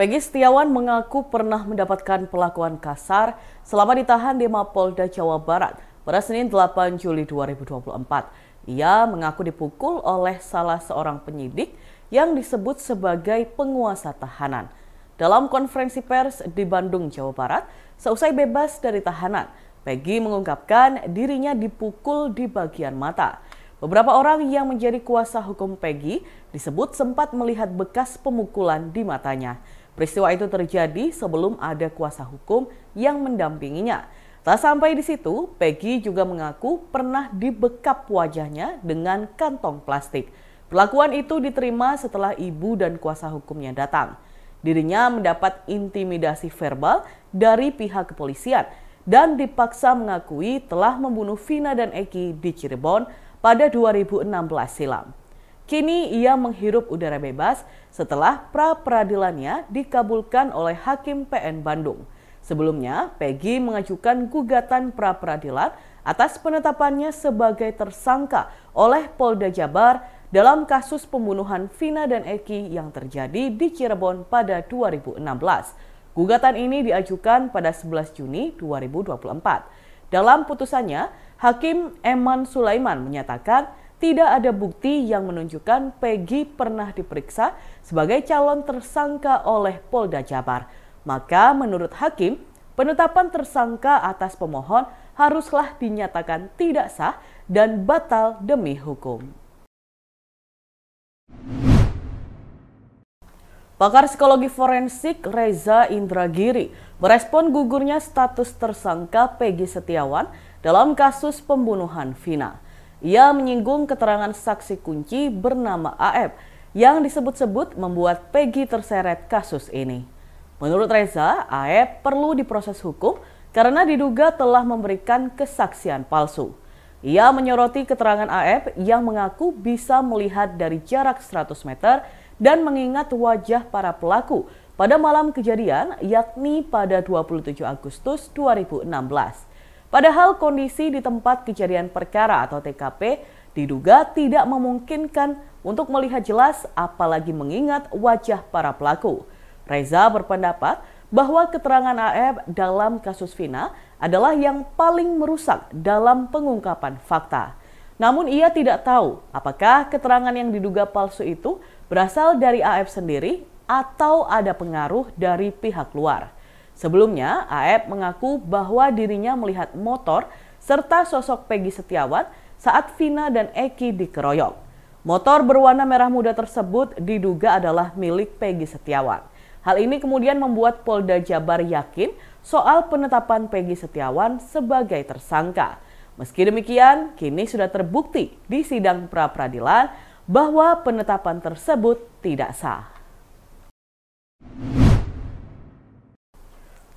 Pegi Setiawan mengaku pernah mendapatkan perlakuan kasar selama ditahan di Mapolda Jawa Barat pada Senin 8 Juli 2024. Ia mengaku dipukul oleh salah seorang penyidik yang disebut sebagai penguasa tahanan. Dalam konferensi pers di Bandung, Jawa Barat, seusai bebas dari tahanan, Peggy mengungkapkan dirinya dipukul di bagian mata. Beberapa orang yang menjadi kuasa hukum Peggy disebut sempat melihat bekas pemukulan di matanya. Peristiwa itu terjadi sebelum ada kuasa hukum yang mendampinginya. Tak sampai di situ, Peggy juga mengaku pernah dibekap wajahnya dengan kantong plastik. Perlakuan itu diterima setelah ibu dan kuasa hukumnya datang. Dirinya mendapat intimidasi verbal dari pihak kepolisian dan dipaksa mengakui telah membunuh Vina dan Eki di Cirebon pada 2016 silam. Kini ia menghirup udara bebas setelah pra-peradilannya dikabulkan oleh Hakim PN Bandung. Sebelumnya, Peggy mengajukan gugatan pra-peradilan atas penetapannya sebagai tersangka oleh Polda Jabar dalam kasus pembunuhan Vina dan Eki yang terjadi di Cirebon pada 2016. Gugatan ini diajukan pada 11 Juni 2024. Dalam putusannya, Hakim Eman Sulaiman menyatakan tidak ada bukti yang menunjukkan Peggy pernah diperiksa sebagai calon tersangka oleh Polda Jabar. Maka menurut hakim, penetapan tersangka atas pemohon haruslah dinyatakan tidak sah dan batal demi hukum. Pakar psikologi forensik Reza Indragiri merespon gugurnya status tersangka Peggy Setiawan dalam kasus pembunuhan Vina. Ia menyinggung keterangan saksi kunci bernama AF yang disebut-sebut membuat Peggy terseret kasus ini. Menurut Reza, AF perlu diproses hukum karena diduga telah memberikan kesaksian palsu. Ia menyoroti keterangan AF yang mengaku bisa melihat dari jarak 100 meter dan mengingat wajah para pelaku pada malam kejadian yakni pada 27 Agustus 2016. Padahal kondisi di tempat kejadian perkara atau TKP diduga tidak memungkinkan untuk melihat jelas apalagi mengingat wajah para pelaku. Reza berpendapat bahwa keterangan AF dalam kasus Vina adalah yang paling merusak dalam pengungkapan fakta. Namun ia tidak tahu apakah keterangan yang diduga palsu itu berasal dari AF sendiri atau ada pengaruh dari pihak luar. Sebelumnya, Aep mengaku bahwa dirinya melihat motor serta sosok Peggy Setiawan saat Vina dan Eki dikeroyok. Motor berwarna merah muda tersebut diduga adalah milik Peggy Setiawan. Hal ini kemudian membuat Polda Jabar yakin soal penetapan Peggy Setiawan sebagai tersangka. Meski demikian, kini sudah terbukti di sidang pra peradilan bahwa penetapan tersebut tidak sah.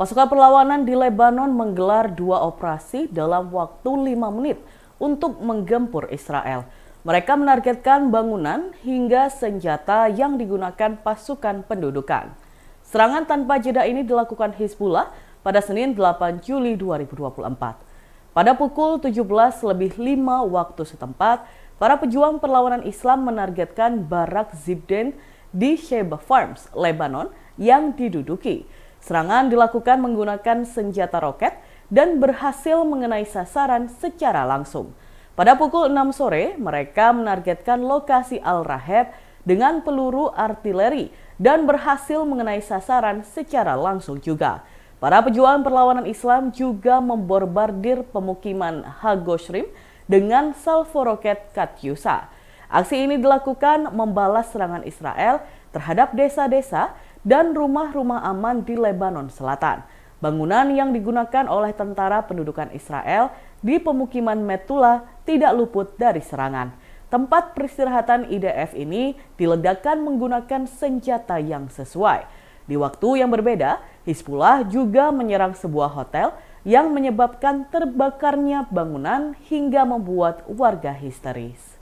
Pasukan perlawanan di Lebanon menggelar dua operasi dalam waktu lima menit untuk menggempur Israel. Mereka menargetkan bangunan hingga senjata yang digunakan pasukan pendudukan. Serangan tanpa jeda ini dilakukan Hizbullah pada Senin 8 Juli 2024. Pada pukul 17 lebih 5 waktu setempat, para pejuang perlawanan Islam menargetkan barak Zibden di Sheba Farms, Lebanon yang diduduki. Serangan dilakukan menggunakan senjata roket dan berhasil mengenai sasaran secara langsung. Pada pukul 6 sore, mereka menargetkan lokasi Al-Raheb dengan peluru artileri dan berhasil mengenai sasaran secara langsung juga. Para pejuang perlawanan Islam juga memborbardir pemukiman Hagoshrim dengan salvo roket Katyusha. Aksi ini dilakukan membalas serangan Israel terhadap desa-desa dan rumah-rumah aman di Lebanon Selatan. Bangunan yang digunakan oleh tentara pendudukan Israel di pemukiman Metula tidak luput dari serangan. Tempat peristirahatan IDF ini diledakkan menggunakan senjata yang sesuai. Di waktu yang berbeda, Hizbullah juga menyerang sebuah hotel yang menyebabkan terbakarnya bangunan hingga membuat warga histeris.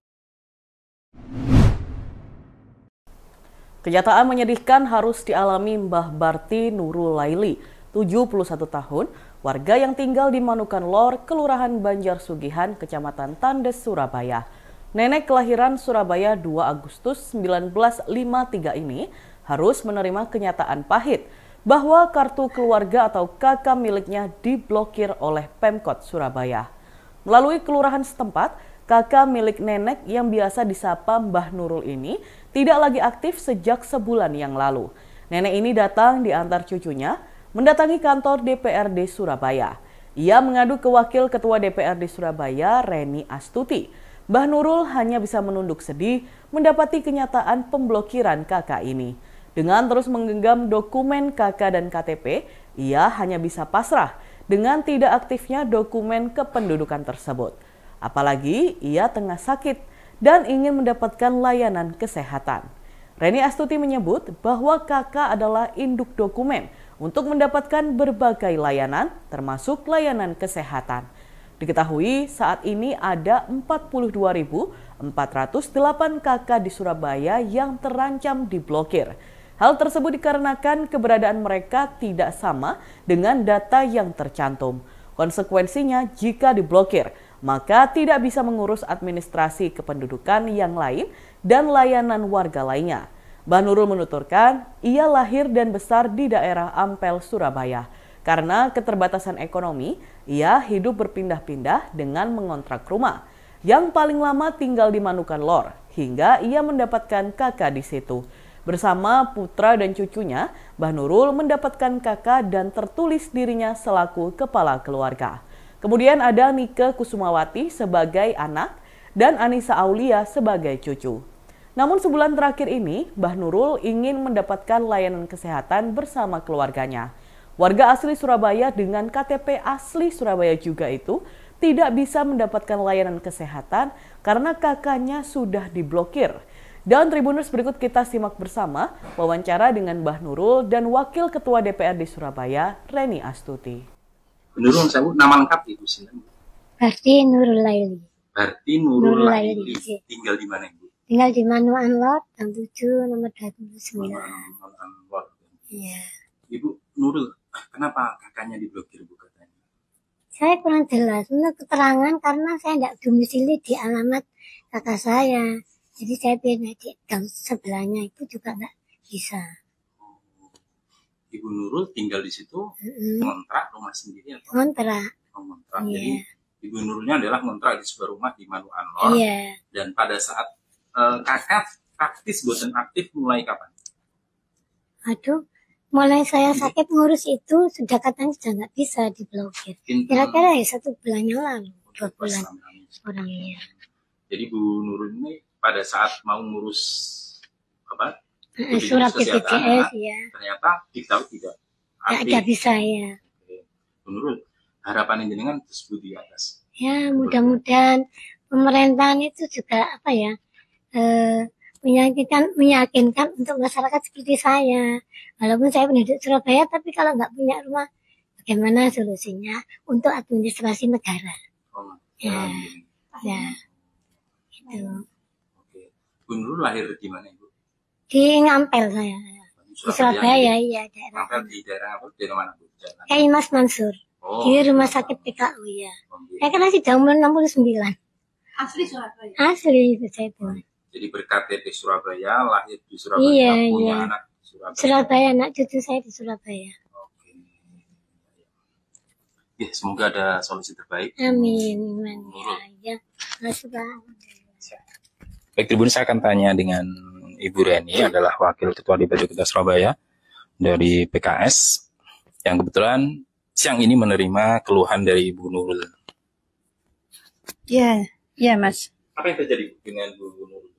Kenyataan menyedihkan harus dialami Mbah Barti Nurul Laili, 71 tahun, warga yang tinggal di Manukan Lor, Kelurahan Banjar Sugihan, Kecamatan Tandes, Surabaya. Nenek kelahiran Surabaya 2 Agustus 1953 ini harus menerima kenyataan pahit bahwa kartu keluarga atau KK miliknya diblokir oleh Pemkot Surabaya. Melalui kelurahan setempat, kakak milik nenek yang biasa disapa Mbah Nurul ini tidak lagi aktif sejak sebulan yang lalu. Nenek ini datang diantar cucunya mendatangi kantor DPRD Surabaya. Ia mengadu ke Wakil Ketua DPRD Surabaya, Reni Astuti. Bah Nurul hanya bisa menunduk sedih mendapati kenyataan pemblokiran kakak ini. Dengan terus menggenggam dokumen kakak dan KTP, ia hanya bisa pasrah dengan tidak aktifnya dokumen kependudukan tersebut. Apalagi ia tengah sakit dan ingin mendapatkan layanan kesehatan. Reni Astuti menyebut bahwa KK adalah induk dokumen untuk mendapatkan berbagai layanan termasuk layanan kesehatan. Diketahui saat ini ada 42.408 KK di Surabaya yang terancam diblokir. Hal tersebut dikarenakan keberadaan mereka tidak sama dengan data yang tercantum. Konsekuensinya jika diblokir, maka tidak bisa mengurus administrasi kependudukan yang lain dan layanan warga lainnya. Banurul menuturkan, ia lahir dan besar di daerah Ampel, Surabaya. Karena keterbatasan ekonomi, ia hidup berpindah-pindah dengan mengontrak rumah. Yang paling lama tinggal di Manukan Lor, hingga ia mendapatkan kakak di situ. Bersama putra dan cucunya, Bah Nurul mendapatkan kakak dan tertulis dirinya selaku kepala keluarga. Kemudian ada Nike Kusumawati sebagai anak dan Anissa Aulia sebagai cucu. Namun sebulan terakhir ini, Mbah Nurul ingin mendapatkan layanan kesehatan bersama keluarganya. Warga asli Surabaya dengan KTP asli Surabaya juga itu tidak bisa mendapatkan layanan kesehatan karena kakaknya sudah diblokir. Dan Tribuners berikut kita simak bersama wawancara dengan Mbah Nurul dan Wakil Ketua DPRD Surabaya, Reni Astuti. Nurul Sewu nama lengkap Ibu sinten? Berarti Nurul Laili. Berarti Nurul, Nurul Laili. Iya. Tinggal di mana Ibu? Tinggal di Manu Anlot, gang 7, nomor 29. Manu Lot. Iya. Ibu Nurul, kenapa kakaknya diblokir Bu katanya? Saya kurang jelas menurut keterangan karena saya tidak domisili di alamat kakak saya. Jadi saya pindah di gang sebelahnya itu juga nggak bisa. Ibu Nurul tinggal di situ mm-hmm. rumah sendiri atau ngontrak yeah. Oh, iya. jadi Ibu Nurulnya adalah ngontrak di sebuah rumah di Manu Anlor yeah. dan pada saat uh, kakak aktif bosen aktif mulai kapan aduh mulai saya sakit ngurus itu sudah katanya sudah nggak bisa diblokir eh, kira-kira ya satu bulan yang lalu dua bulan orangnya jadi Bu Nurul ini pada saat mau ngurus apa surat BPJS ya. Ternyata diketahui tidak. Tidak ada bisa ya. Menurut harapan jenengan tersebut di atas. Ya, mudah-mudahan pemerintahan itu juga apa ya? Eh, meyakinkan meyakinkan untuk masyarakat seperti saya. Walaupun saya penduduk Surabaya tapi kalau nggak punya rumah bagaimana solusinya untuk administrasi negara? Oh, ya. Ya. Itu. Oke. Bunuh lahir di mana? Di Ngampel saya. Di Surabaya, iya. iya daerah. Ngampel di daerah apa? di mana? Kayak Mas Mansur. Oh. Di iya. rumah sakit PKU ya. Oh, iya. Saya kan masih tahun 69. Asli Surabaya. Asli itu saya bilang. Jadi berKTP Surabaya, lahir di Surabaya, iya, punya iya. anak di Surabaya. Surabaya, anak cucu saya di Surabaya. Oke. Ya, semoga ada solusi terbaik. Amin. Amin. Ya, ya. Masih Baik, Tribun saya akan tanya dengan Ibu Reni adalah wakil ketua DPD Kota Surabaya dari PKS yang kebetulan siang ini menerima keluhan dari Ibu Nurul. Ya, ya Mas. Apa yang terjadi dengan Bu Nurul?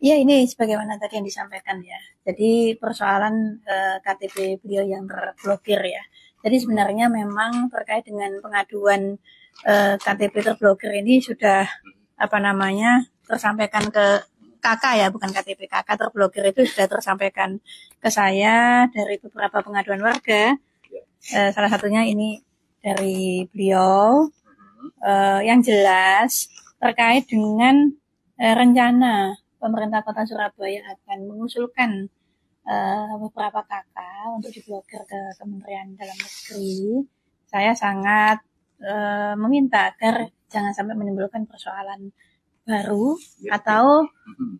Ya ini sebagaimana tadi yang disampaikan ya. Jadi persoalan eh, KTP beliau yang terblokir ya. Jadi sebenarnya memang terkait dengan pengaduan eh, KTP terblokir ini sudah apa namanya tersampaikan ke kakak ya, bukan KTP kakak terblokir itu sudah tersampaikan ke saya dari beberapa pengaduan warga. Uh, salah satunya ini dari beliau uh, yang jelas terkait dengan uh, rencana pemerintah kota Surabaya akan mengusulkan uh, beberapa kakak untuk diblokir ke Kementerian Dalam Negeri. Saya sangat uh, meminta agar jangan sampai menimbulkan persoalan baru iya. atau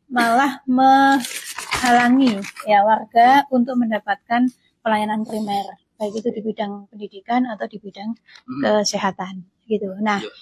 malah menghalangi ya warga untuk mendapatkan pelayanan primer baik itu di bidang pendidikan atau di bidang kesehatan gitu. Nah, iya.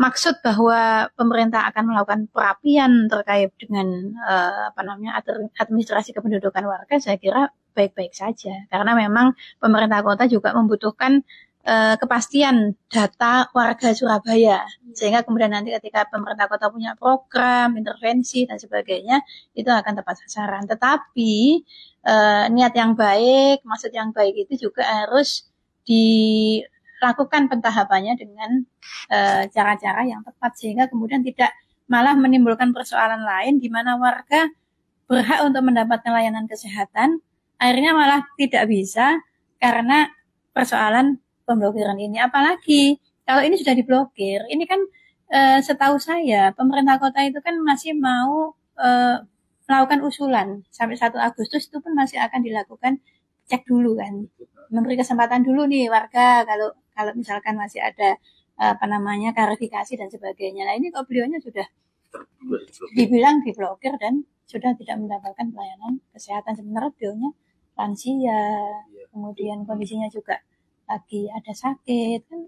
maksud bahwa pemerintah akan melakukan perapian terkait dengan uh, apa namanya administrasi kependudukan warga saya kira baik-baik saja karena memang pemerintah kota juga membutuhkan uh, kepastian data warga Surabaya hmm. sehingga kemudian nanti ketika pemerintah kota punya program intervensi dan sebagainya itu akan tepat sasaran tetapi uh, niat yang baik maksud yang baik itu juga harus dilakukan pentahapannya dengan cara eh, cara-cara yang tepat sehingga kemudian tidak malah menimbulkan persoalan lain di mana warga berhak untuk mendapatkan layanan kesehatan akhirnya malah tidak bisa karena persoalan pemblokiran ini. Apalagi kalau ini sudah diblokir, ini kan e, setahu saya pemerintah kota itu kan masih mau e, melakukan usulan sampai 1 Agustus itu pun masih akan dilakukan cek dulu kan, memberi kesempatan dulu nih warga kalau kalau misalkan masih ada apa namanya klarifikasi dan sebagainya. Nah ini kok beliaunya sudah dibilang diblokir dan sudah tidak mendapatkan pelayanan kesehatan sebenarnya beliaunya lansia, iya, kemudian kondisinya juga lagi ada sakit kan?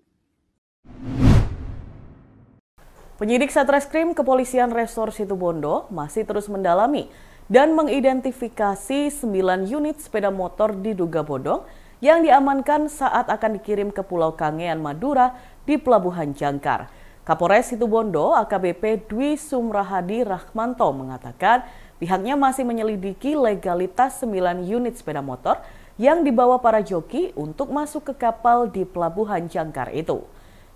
Penyidik Satreskrim Kepolisian Resor Situbondo masih terus mendalami dan mengidentifikasi 9 unit sepeda motor diduga bodong yang diamankan saat akan dikirim ke Pulau Kangean Madura di Pelabuhan Jangkar. Kapolres Situbondo AKBP Dwi Sumrahadi Rahmanto mengatakan pihaknya masih menyelidiki legalitas 9 unit sepeda motor yang dibawa para joki untuk masuk ke kapal di pelabuhan Jangkar itu.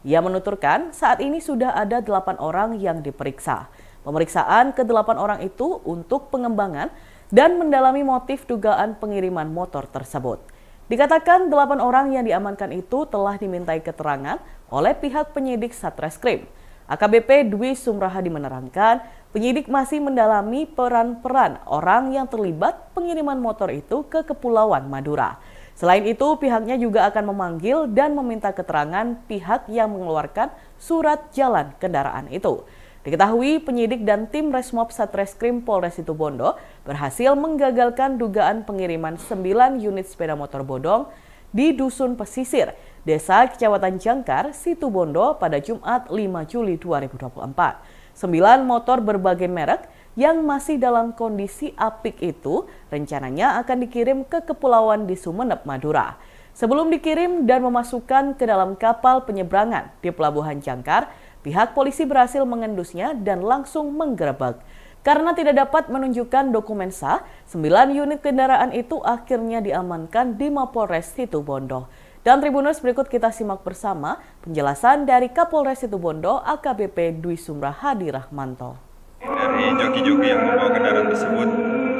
Ia menuturkan saat ini sudah ada delapan orang yang diperiksa. Pemeriksaan ke delapan orang itu untuk pengembangan dan mendalami motif dugaan pengiriman motor tersebut. Dikatakan delapan orang yang diamankan itu telah dimintai keterangan oleh pihak penyidik Satreskrim. AKBP Dwi Sumrahadi menerangkan Penyidik masih mendalami peran-peran orang yang terlibat pengiriman motor itu ke Kepulauan Madura. Selain itu, pihaknya juga akan memanggil dan meminta keterangan pihak yang mengeluarkan surat jalan kendaraan itu. Diketahui penyidik dan tim Resmob Satreskrim Polres Situbondo berhasil menggagalkan dugaan pengiriman 9 unit sepeda motor bodong di Dusun Pesisir, Desa Kecamatan Jangkar, Situbondo pada Jumat 5 Juli 2024. Sembilan motor berbagai merek yang masih dalam kondisi apik itu rencananya akan dikirim ke kepulauan di Sumeneb, Madura. Sebelum dikirim dan memasukkan ke dalam kapal penyeberangan di Pelabuhan Jangkar, pihak polisi berhasil mengendusnya dan langsung menggerebek. Karena tidak dapat menunjukkan dokumen sah, sembilan unit kendaraan itu akhirnya diamankan di Mapolres Situbondo. Dan Tribuners berikut kita simak bersama penjelasan dari Kapolres Situbondo AKBP Dwi Sumrah Hadi Rahmanto. Dari joki-joki yang membawa kendaraan tersebut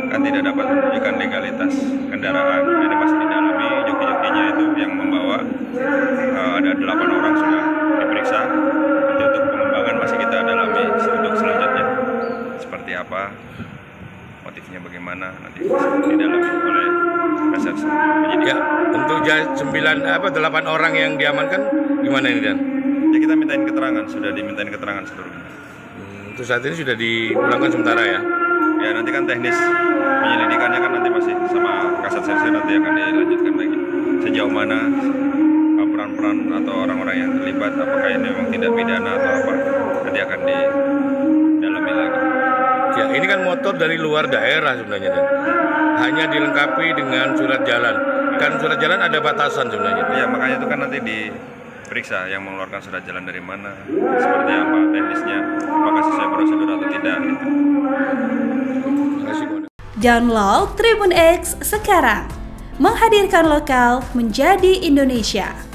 kan tidak dapat menunjukkan legalitas kendaraan. Jadi tidak lebih joki-jokinya itu yang membawa uh, ada delapan orang sudah diperiksa. Nanti untuk pengembangan masih kita dalami untuk selanjutnya seperti apa motifnya bagaimana nanti didalami oleh Makassar. Arsa? Ya, untuk sembilan apa delapan orang yang diamankan gimana ini Dan? Ya kita mintain keterangan, sudah dimintain keterangan seluruhnya. Hmm, untuk saat ini sudah dipulangkan sementara ya. Ya, nanti kan teknis penyelidikannya kan nanti masih sama kasat serse nanti akan dilanjutkan lagi. Sejauh mana peran-peran atau orang-orang yang terlibat apakah ini memang tidak pidana atau apa nanti akan di ya. Ini kan motor dari luar daerah sebenarnya dan hanya dilengkapi dengan surat jalan. Kan surat jalan ada batasan sebenarnya. Iya, makanya itu kan nanti diperiksa yang mengeluarkan surat jalan dari mana, seperti apa teknisnya, apakah sesuai prosedur atau tidak. Gitu. Download Tribun X sekarang, menghadirkan lokal menjadi Indonesia.